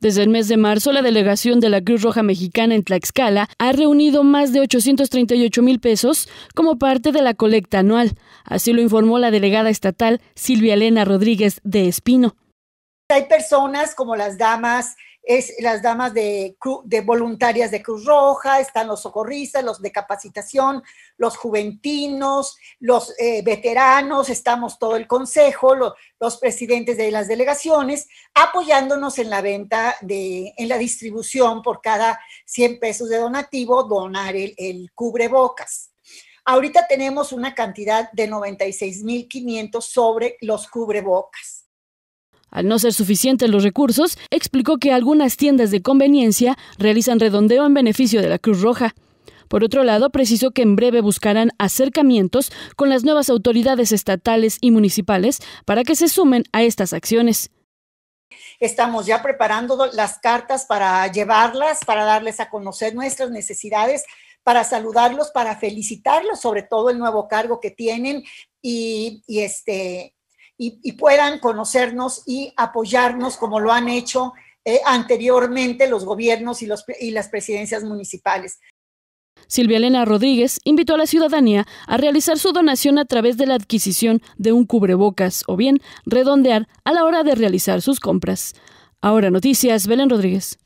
Desde el mes de marzo, la delegación de la Cruz Roja Mexicana en Tlaxcala ha reunido más de 838 mil pesos como parte de la colecta anual. Así lo informó la delegada estatal Silvia Elena Rodríguez de Espino. Hay personas como las damas es las damas de, voluntarias de Cruz Roja, están los socorristas, los de capacitación, los juventinos, los eh, veteranos, estamos todo el consejo, los presidentes de las delegaciones, apoyándonos en la venta, de, en la distribución por cada 100 pesos de donativo, donar el, el cubrebocas. Ahorita tenemos una cantidad de 96.500 sobre los cubrebocas. Al no ser suficientes los recursos, explicó que algunas tiendas de conveniencia realizan redondeo en beneficio de la Cruz Roja. Por otro lado, precisó que en breve buscarán acercamientos con las nuevas autoridades estatales y municipales para que se sumen a estas acciones. Estamos ya preparando las cartas para llevarlas, para darles a conocer nuestras necesidades, para saludarlos, para felicitarlos sobre todo el nuevo cargo que tienen y, y este, y, puedan conocernos y apoyarnos como lo han hecho eh, anteriormente los gobiernos y, los, y las presidencias municipales. Silvia Elena Rodríguez invitó a la ciudadanía a realizar su donación a través de la adquisición de un cubrebocas o bien redondear a la hora de realizar sus compras. Ahora Noticias, Belén Rodríguez.